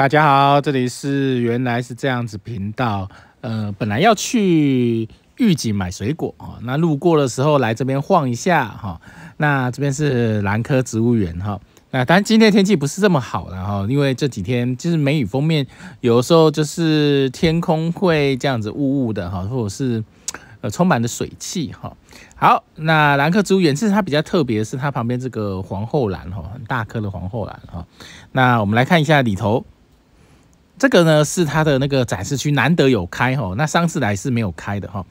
大家好，这里是原来是这样子频道。呃，本来要去御景买水果啊，那路过的时候来这边晃一下哈。那这边是兰科植物园哈。那当然今天天气不是这么好了哈，因为这几天就是梅雨封面，有时候就是天空会这样子雾雾的哈，或者是呃充满了水汽哈。好，那兰科植物园其实它比较特别是它旁边这个皇后兰哈，很大颗的皇后兰哈。那我们来看一下里头。这个呢是它的那个展示区，难得有开哈。那上次来是没有开的哈。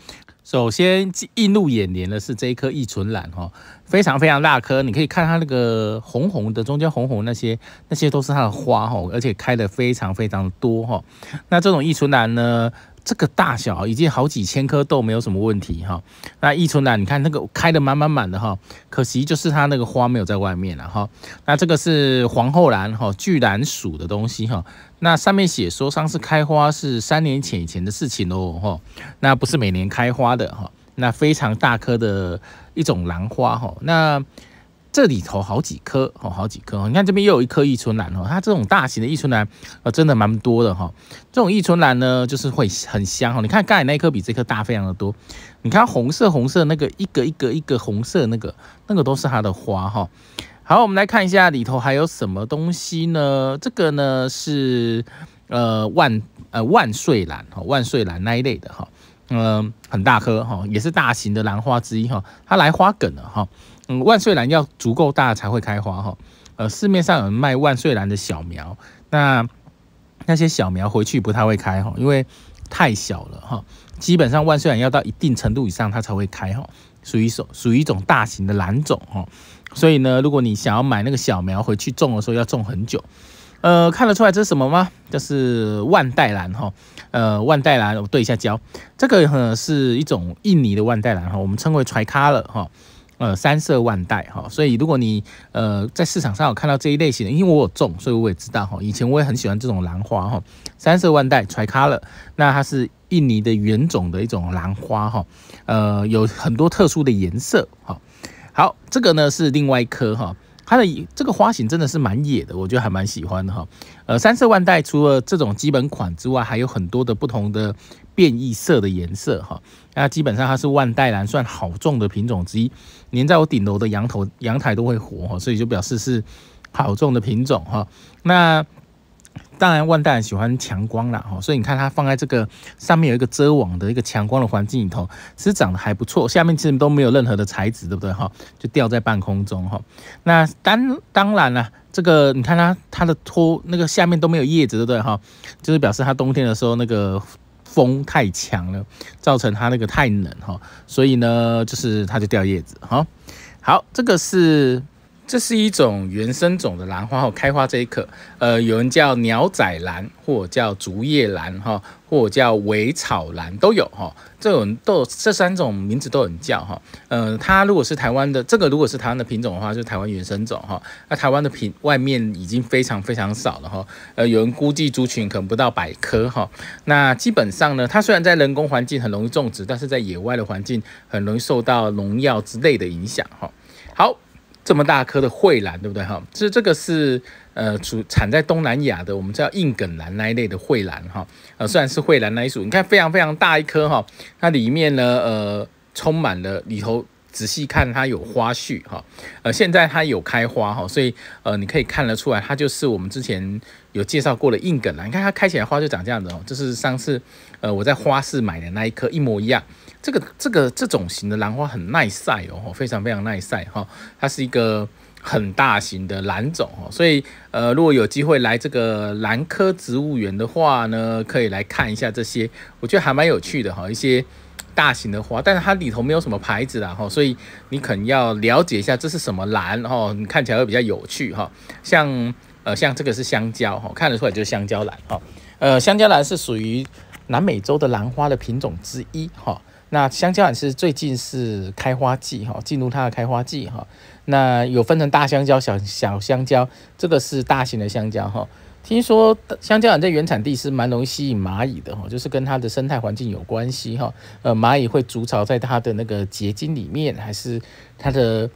首先映入眼帘的是这一颗异唇兰哈，非常非常大棵，你可以看它那个红红的中间红红那些那些都是它的花哈，而且开的非常非常多哈。那这种异存兰呢？这个大小已经好几千颗豆，没有什么问题哈。那易春兰，你看那个开的满满满的哈，可惜就是它那个花没有在外面了哈。那这个是皇后兰哈，巨兰属的东西哈。那上面写说上次开花是三年前以前的事情喽哈。那不是每年开花的哈。那非常大颗的一种兰花哈。那这里头好几颗哦，好几颗哦。你看这边又有一颗异春兰哦，它这种大型的异春兰，呃，真的蛮多的哈。这种异春兰呢，就是会很香哦。你看刚才那一比这颗大非常的多。你看红色红色那个一个一个一个红色那个那个都是它的花哈。好，我们来看一下里头还有什么东西呢？这个呢是呃万呃万岁兰哈，万岁兰那一类的哈。嗯，很大颗哈，也是大型的兰花之一哈。它来花梗了哈。嗯，万岁兰要足够大才会开花哈。呃，市面上有卖万岁兰的小苗，那那些小苗回去不太会开哈，因为太小了哈。基本上万岁兰要到一定程度以上它才会开哈，属于属属于一种大型的兰种哈。所以呢，如果你想要买那个小苗回去种的时候，要种很久。呃，看得出来这是什么吗？这是万代兰哈。呃，万代兰，我对一下焦，这个呢是一种印尼的万代兰哈，我们称为 l 卡了哈。呃，三色万代哈，所以如果你呃在市场上有看到这一类型的，因为我有种，所以我也知道哈，以前我也很喜欢这种兰花哈，三色万代 （Tri Color），那它是印尼的原种的一种兰花哈，呃，有很多特殊的颜色哈。好，这个呢是另外一颗哈。它的这个花型真的是蛮野的，我觉得还蛮喜欢的哈。呃，三色万代除了这种基本款之外，还有很多的不同的变异色的颜色哈。那基本上它是万代蓝算好种的品种之一，连在我顶楼的阳头阳台都会活哈，所以就表示是好种的品种哈。那当然，万代喜欢强光啦，哈，所以你看它放在这个上面有一个遮网的一个强光的环境里头，其实长得还不错。下面其实都没有任何的材质，对不对哈？就吊在半空中哈。那当当然啦，这个你看它它的托那个下面都没有叶子，对不对哈？就是表示它冬天的时候那个风太强了，造成它那个太冷哈，所以呢就是它就掉叶子哈。好，这个是。这是一种原生种的兰花，哦，开花这一刻，呃，有人叫鸟仔兰，或叫竹叶兰，哈，或叫尾草兰，都有，哈，这种都这三种名字都很叫，哈，呃，它如果是台湾的，这个如果是台湾的品种的话，就台湾原生种，哈，那台湾的品外面已经非常非常少了，哈，呃，有人估计族群可能不到百棵，哈，那基本上呢，它虽然在人工环境很容易种植，但是在野外的环境很容易受到农药之类的影响，哈，好。这么大颗的蕙兰，对不对哈？这这个是呃，主产在东南亚的，我们叫硬梗兰那一类的蕙兰哈。呃，虽然是蕙兰那一组，你看非常非常大一颗哈，它里面呢，呃，充满了里头。仔细看它有花序哈，呃，现在它有开花哈，所以呃，你可以看得出来，它就是我们之前有介绍过的硬梗啦。你看它开起来花就长这样子哦，这是上次呃我在花市买的那一颗一模一样。这个这个这种型的兰花很耐晒哦，非常非常耐晒哈。它是一个很大型的兰种哦，所以呃，如果有机会来这个兰科植物园的话呢，可以来看一下这些，我觉得还蛮有趣的哈，一些。大型的花，但是它里头没有什么牌子啦哈，所以你可能要了解一下这是什么兰哈，你看起来会比较有趣哈。像呃像这个是香蕉哈，看得出来就是香蕉兰哈。呃，香蕉兰是属于南美洲的兰花的品种之一哈。那香蕉兰是最近是开花季哈，进入它的开花季哈。那有分成大香蕉、小小香蕉，这个是大型的香蕉哈。听说香蕉染在原产地是蛮容易吸引蚂蚁的哈，就是跟它的生态环境有关系哈。呃，蚂蚁会筑巢在它的那个结晶里面，还是它的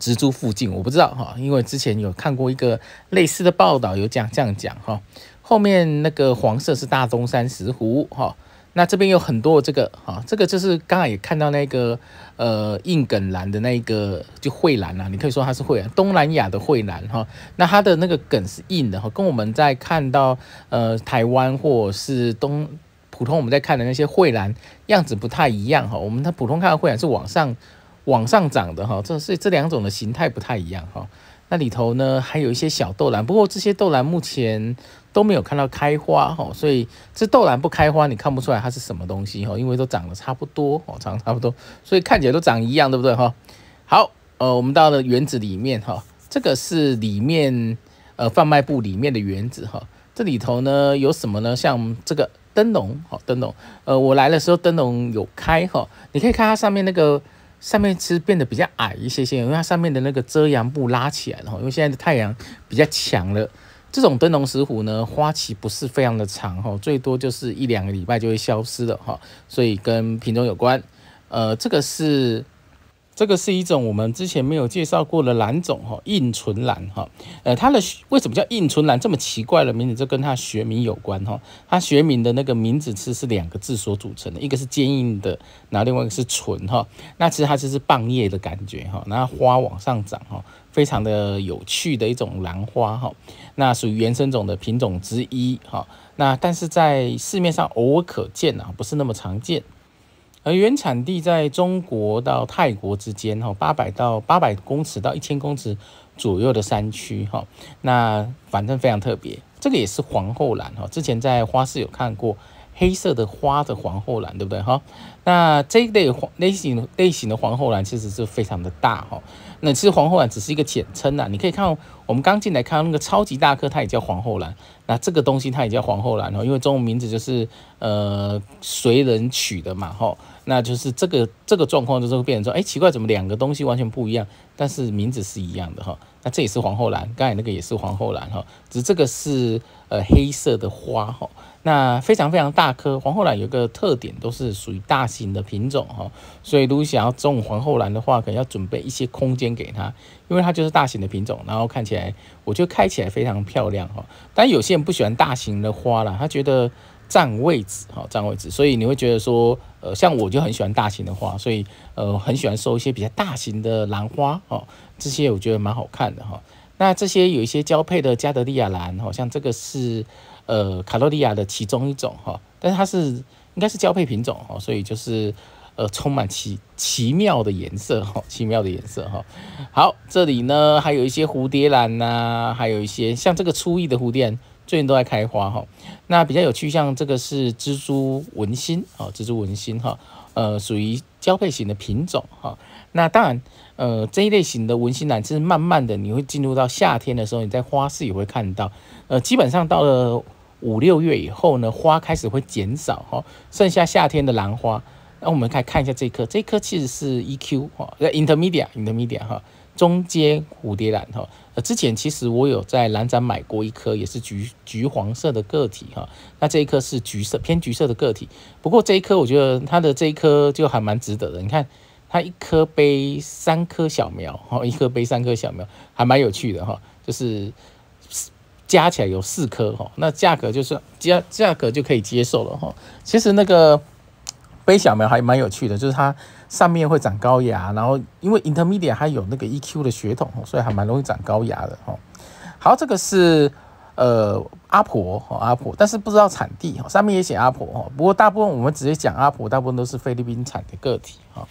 植株附近？我不知道哈，因为之前有看过一个类似的报道，有讲这样讲哈。后面那个黄色是大东山石斛哈。那这边有很多这个哈，这个就是刚刚也看到那个呃硬梗兰的那个就蕙兰啊，你可以说它是蕙兰，东南亚的蕙兰哈。那它的那个梗是硬的哈，跟我们在看到呃台湾或是东普通我们在看的那些蕙兰样子不太一样哈。我们它普通看到蕙兰是往上往上涨的哈，这是这两种的形态不太一样哈。那里头呢还有一些小豆兰，不过这些豆兰目前。都没有看到开花哈，所以这豆兰不开花，你看不出来它是什么东西哈，因为都长得差不多哦，长得差不多，所以看起来都长一样，对不对哈？好，呃，我们到了园子里面哈，这个是里面呃贩卖部里面的园子哈，这里头呢有什么呢？像这个灯笼哦，灯笼，呃，我来的时候灯笼有开哈，你可以看它上面那个上面其实变得比较矮一些些，因为它上面的那个遮阳布拉起来了哈，因为现在的太阳比较强了。这种灯笼石斛呢，花期不是非常的长哈，最多就是一两个礼拜就会消失了哈，所以跟品种有关。呃，这个是。这个是一种我们之前没有介绍过的兰种哈，硬唇兰哈。呃，它的为什么叫硬唇兰这么奇怪的名字？就跟它学名有关哈。它学名的那个名字是是两个字所组成的一个是坚硬的，然后另外一个是唇哈。那其实它就是棒叶的感觉哈，然后花往上长哈，非常的有趣的一种兰花哈。那属于原生种的品种之一哈。那但是在市面上偶尔可见啊，不是那么常见。而原产地在中国到泰国之间，哈，八百到八百公尺到一千公尺左右的山区，哈，那反正非常特别。这个也是皇后兰，哈，之前在花市有看过黑色的花的皇后兰，对不对，哈？那这一类黄类型类型的皇后兰其实是非常的大，哈。那其实皇后兰只是一个简称呐，你可以看我们刚进来看到那个超级大颗，它也叫皇后兰，那这个东西它也叫皇后兰，哈，因为中文名字就是呃随人取的嘛，哈。那就是这个这个状况，就是会变成说，哎，奇怪，怎么两个东西完全不一样，但是名字是一样的哈。那这也是皇后兰，刚才那个也是皇后兰哈，只是这个是呃黑色的花哈。那非常非常大颗。皇后兰有一个特点，都是属于大型的品种哈。所以如果想要种皇后兰的话，可能要准备一些空间给它，因为它就是大型的品种。然后看起来，我觉得开起来非常漂亮哈。但有些人不喜欢大型的花啦，他觉得。占位置哈，占位置，所以你会觉得说，呃，像我就很喜欢大型的花，所以呃，很喜欢收一些比较大型的兰花哈，这些我觉得蛮好看的哈。那这些有一些交配的加德利亚兰哈，像这个是呃卡洛利亚的其中一种哈，但是它是应该是交配品种哈，所以就是呃充满奇奇妙的颜色哈，奇妙的颜色哈。好，这里呢还有一些蝴蝶兰呐，还有一些像这个初翼的蝴蝶。最近都在开花哈，那比较有趣，像这个是蜘蛛文心哦，蜘蛛文心哈，呃，属于交配型的品种哈。那当然，呃，这一类型的文心兰，其实慢慢的你会进入到夏天的时候，你在花市也会看到，呃，基本上到了五六月以后呢，花开始会减少哈，剩下夏天的兰花。那我们来看一下这棵，这棵其实是 EQ 哈，呃，Intermediate Intermediate 哈，中间蝴蝶兰哈。呃，之前其实我有在兰展买过一颗，也是橘橘黄色的个体哈。那这一颗是橘色偏橘色的个体，不过这一颗我觉得它的这一颗就还蛮值得的。你看，它一颗背三颗小苗，哦，一颗背三颗小苗，还蛮有趣的哈。就是加起来有四颗哈，那价格就是价价格就可以接受了哈。其实那个背小苗还蛮有趣的，就是它。上面会长高牙，然后因为 Intermedia 还有那个 EQ 的血统，所以还蛮容易长高牙的哈。好，这个是呃阿婆哈阿婆，但是不知道产地哈，上面也写阿婆哈，不过大部分我们直接讲阿婆，大部分都是菲律宾产的个体哈。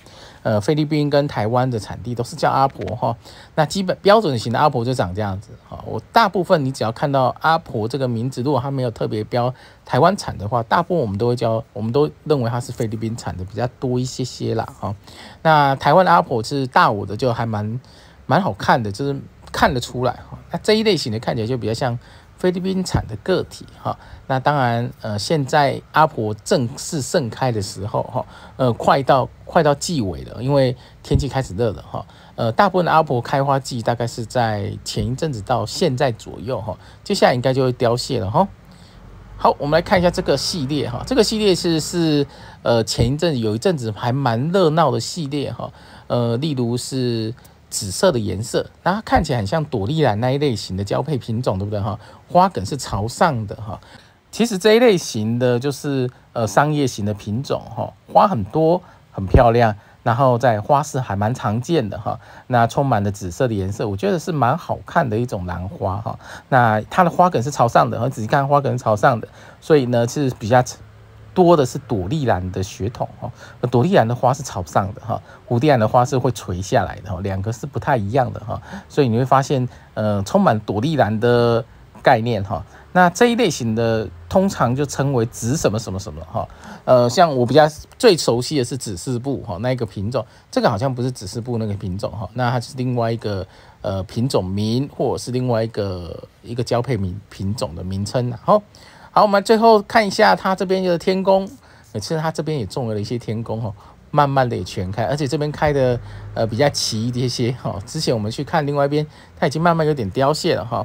呃，菲律宾跟台湾的产地都是叫阿婆哈，那基本标准型的阿婆就长这样子哈。我大部分你只要看到阿婆这个名字，如果它没有特别标台湾产的话，大部分我们都会叫，我们都认为它是菲律宾产的比较多一些些啦哈。那台湾的阿婆是大五的，就还蛮蛮好看的，就是看得出来哈。那这一类型的看起来就比较像。菲律宾产的个体哈，那当然呃，现在阿婆正式盛开的时候哈，呃，快到快到季尾了，因为天气开始热了哈，呃，大部分的阿婆开花季大概是在前一阵子到现在左右哈，接下来应该就会凋谢了哈。好，我们来看一下这个系列哈，这个系列是是呃，前一阵有一阵子还蛮热闹的系列哈，呃，例如是。紫色的颜色，那它看起来很像朵丽兰那一类型的交配品种，对不对哈？花梗是朝上的哈。其实这一类型的，就是呃商业型的品种哈，花很多，很漂亮，然后在花市还蛮常见的哈。那充满了紫色的颜色，我觉得是蛮好看的一种兰花哈。那它的花梗是朝上的，然仔细看花梗是朝上的，所以呢是比较。多的是朵丽兰的血统哈，朵丽兰的花是朝上的哈，蝴蝶兰的花是会垂下来的哈，两个是不太一样的哈，所以你会发现，呃，充满朵丽兰的概念哈，那这一类型的通常就称为紫什么什么什么哈，呃，像我比较最熟悉的是紫丝布哈，那一个品种，这个好像不是紫丝布那个品种哈，那它是另外一个呃品种名或者是另外一个一个交配名品种的名称哈。好，我们最后看一下它这边的天宫。其实它这边也种了一些天宫哈，慢慢的也全开，而且这边开的呃比较齐一些哈。之前我们去看另外一边，它已经慢慢有点凋谢了哈。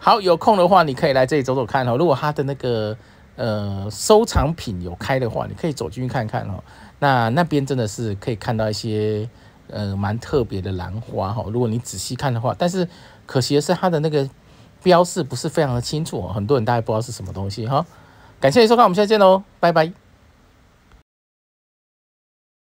好，有空的话你可以来这里走走看哈。如果它的那个呃收藏品有开的话，你可以走进去看看哈。那那边真的是可以看到一些呃蛮特别的兰花哈。如果你仔细看的话，但是可惜的是它的那个。标示不是非常的清楚，很多人大概不知道是什么东西哈。感谢你收看，我们下次见喽，拜拜。